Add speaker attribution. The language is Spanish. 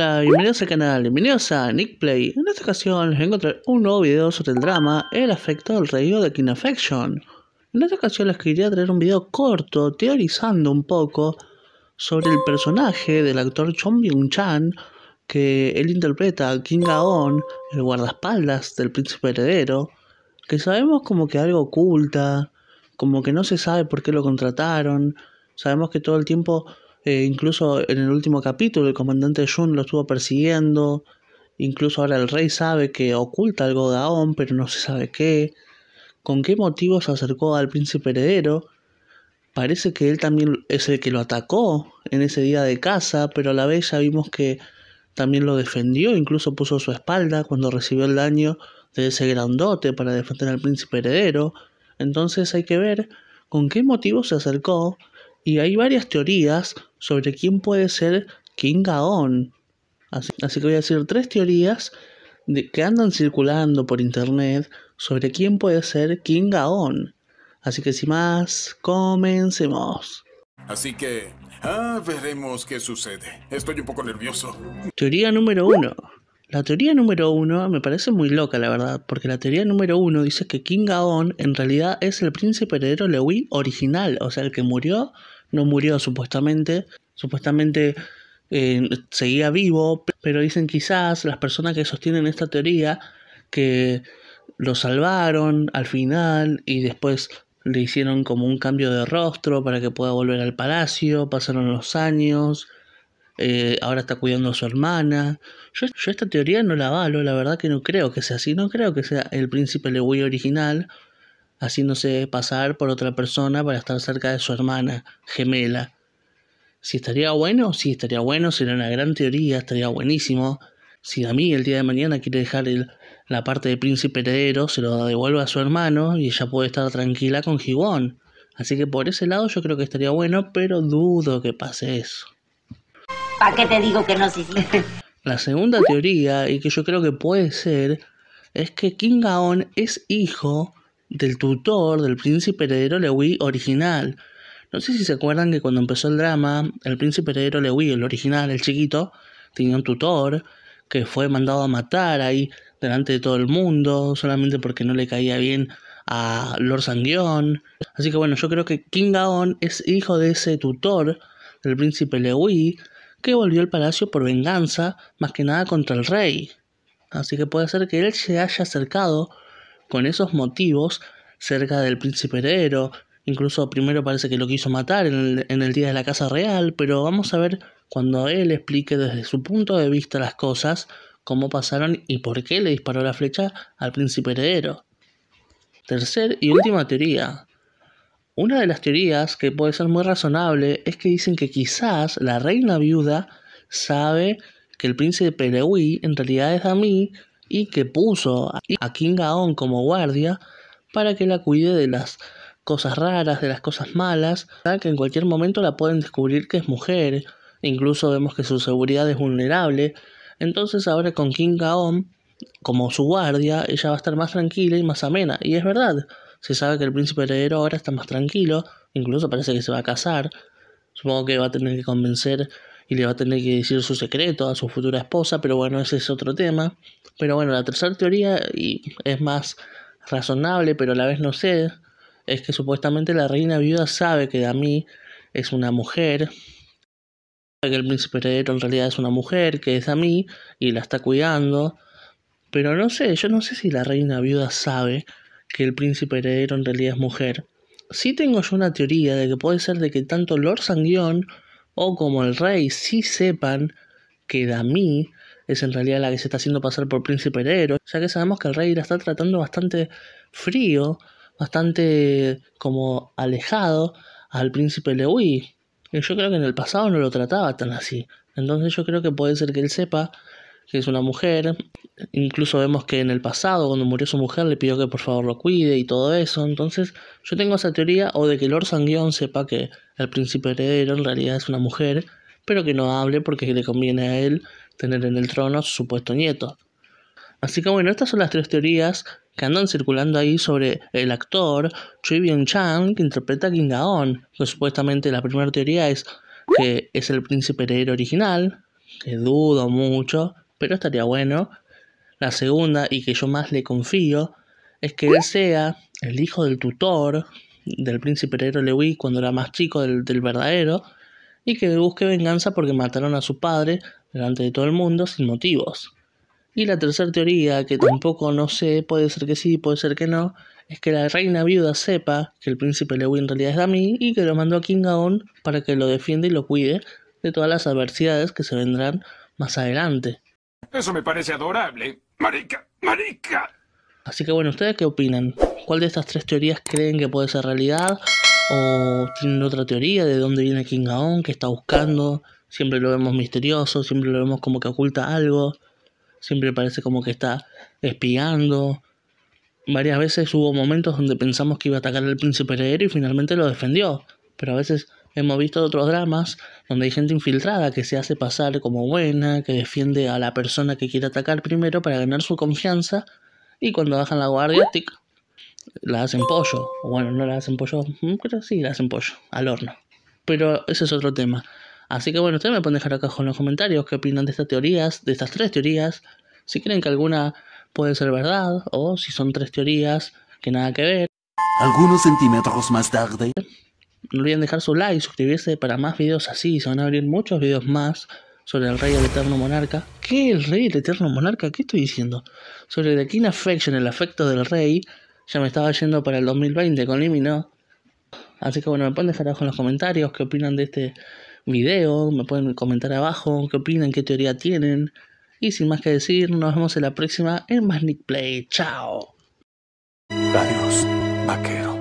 Speaker 1: Hola, bienvenidos al canal, bienvenidos a Nick Play. En esta ocasión les encontré un nuevo video sobre el drama El afecto del rey de King Affection. En esta ocasión les quería traer un video corto teorizando un poco sobre el personaje del actor Chong Byung-chan que él interpreta a King Gaon, el guardaespaldas del príncipe heredero, que sabemos como que algo oculta, como que no se sabe por qué lo contrataron, sabemos que todo el tiempo eh, incluso en el último capítulo el comandante Jun lo estuvo persiguiendo. Incluso ahora el rey sabe que oculta algo Aon, pero no se sabe qué. ¿Con qué motivo se acercó al príncipe heredero? Parece que él también es el que lo atacó en ese día de caza, pero a la vez ya vimos que también lo defendió, incluso puso su espalda cuando recibió el daño de ese grandote para defender al príncipe heredero. Entonces hay que ver con qué motivo se acercó y hay varias teorías sobre quién puede ser King Gaon. Así, que voy a decir tres teorías de, que andan circulando por internet sobre quién puede ser King Gaon. Así que sin más, comencemos. Así que, ah, veremos qué sucede. Estoy un poco nervioso. Teoría número uno. La teoría número uno me parece muy loca, la verdad, porque la teoría número uno dice que King Gaon en realidad es el príncipe heredero Lewin original, o sea, el que murió, no murió supuestamente, supuestamente eh, seguía vivo, pero dicen quizás las personas que sostienen esta teoría que lo salvaron al final y después le hicieron como un cambio de rostro para que pueda volver al palacio, pasaron los años eh, ahora está cuidando a su hermana. Yo, esta teoría no la avalo, la verdad que no creo que sea así, no creo que sea el príncipe Lewy original haciéndose pasar por otra persona para estar cerca de su hermana gemela. Si estaría bueno, si estaría bueno, sería una gran teoría, estaría buenísimo. Si a mí el día de mañana quiere dejar la parte de príncipe heredero, se lo devuelve a su hermano y ella puede estar tranquila con Gibón. Así que por ese lado yo creo que estaría bueno, pero dudo que pase eso. ¿Para qué te digo que no se La segunda teoría, y que yo creo que puede ser, es que King Gaon es hijo del tutor del príncipe heredero Lewi original. No sé si se acuerdan que cuando empezó el drama, el príncipe heredero Lewi, el original, el chiquito, tenía un tutor que fue mandado a matar ahí delante de todo el mundo, solamente porque no le caía bien a Lord Sanguion. Así que bueno, yo creo que King Gaon es hijo de ese tutor del príncipe Lewi, que volvió al palacio por venganza, más que nada contra el rey. Así que puede ser que él se haya acercado con esos motivos cerca del príncipe heredero. Incluso primero parece que lo quiso matar en el, día de la Casa Real, pero vamos a ver cuando él explique desde su punto de vista las cosas, cómo pasaron y por qué le disparó la flecha al príncipe heredero. Tercer y última teoría. Una de las teorías que puede ser muy razonable es que dicen que quizás la reina viuda sabe que el príncipe Perewi en realidad es Dami y que puso a King Gaon como guardia para que la cuide de las cosas raras, de las cosas malas, para que en cualquier momento la pueden descubrir que es mujer, incluso vemos que su seguridad es vulnerable, entonces ahora con King Gaon como su guardia ella va a estar más tranquila y más amena, y es verdad, se sabe que el príncipe heredero ahora está más tranquilo, incluso parece que se va a casar. Supongo que va a tener que convencer y le va a tener que decir su secreto a su futura esposa, pero bueno, ese es otro tema. Pero bueno, la tercera teoría y es más razonable, pero a la vez no sé, es que supuestamente la reina viuda sabe que Dami es una mujer, que el príncipe heredero en realidad es una mujer, que es Dami y la está cuidando. Pero no sé, yo no sé si la reina viuda sabe que el príncipe heredero en realidad es mujer, sí tengo yo una teoría de que puede ser de que tanto Lord Sanguión o como el rey sí sepan que Dami es en realidad la que se está haciendo pasar por príncipe heredero, ya que sabemos que el rey la está tratando bastante frío, bastante como alejado al príncipe Lewy. Y yo creo que en el pasado no lo trataba tan así. Entonces yo creo que puede ser que él sepa que es una mujer. Incluso vemos que en el pasado, cuando murió su mujer, le pidió que por favor lo cuide y todo eso. Entonces, yo tengo esa teoría o de que Lord Sanguión sepa que el príncipe heredero en realidad es una mujer, pero que no hable porque le conviene a él tener en el trono a su supuesto nieto. Así que bueno, estas son las tres teorías que andan circulando ahí sobre el actor Chui Byung-chan que interpreta a King Gaon. supuestamente la primera teoría es que es el príncipe heredero original, que dudo mucho, pero estaría bueno. La segunda, y que yo más le confío, es que él sea el hijo del tutor del príncipe heredero Lewi cuando era más chico del, verdadero, y que busque venganza porque mataron a su padre delante de todo el mundo sin motivos. Y la tercera teoría, que tampoco no sé, puede ser que sí, puede ser que no, es que la reina viuda sepa que el príncipe Lewi en realidad es Dami y que lo mandó a Kingaon para que lo defienda y lo cuide de todas las adversidades que se vendrán más adelante. Eso me parece adorable. Marica, marica. Así que bueno, ¿ustedes qué opinan? ¿Cuál de estas tres teorías creen que puede ser realidad? ¿O tienen otra teoría de dónde viene King Gaon? ¿Qué está buscando? Siempre lo vemos misterioso, siempre lo vemos como que oculta algo, siempre parece como que está espiando. Varias veces hubo momentos donde pensamos que iba a atacar al príncipe heredero y finalmente lo defendió, pero a veces Hemos visto otros dramas donde hay gente infiltrada que se hace pasar como buena, que defiende a la persona que quiere atacar primero para ganar su confianza y cuando bajan la guardia, tic, la hacen pollo. O bueno, no la hacen pollo, mm, pero sí la hacen pollo, al horno. Pero ese es otro tema. Así que bueno, ustedes me pueden dejar acá en los comentarios qué opinan de estas teorías, de estas tres teorías, si creen que alguna puede ser verdad o si son tres teorías que nada que ver. Algunos centímetros más tarde. No olviden dejar su like, suscribirse para más videos así. Se van a abrir muchos videos más sobre el Rey del Eterno Monarca. ¿Qué? ¿El Rey del Eterno Monarca? ¿Qué estoy diciendo? Sobre The King Affection, el afecto del Rey. Ya me estaba yendo para el 2020 con Limino. Así que bueno, me pueden dejar abajo en los comentarios qué opinan de este video. Me pueden comentar abajo qué opinan, qué teoría tienen. Y sin más que decir, nos vemos en la próxima en más Nick Play. ¡Chao! Adiós, vaquero.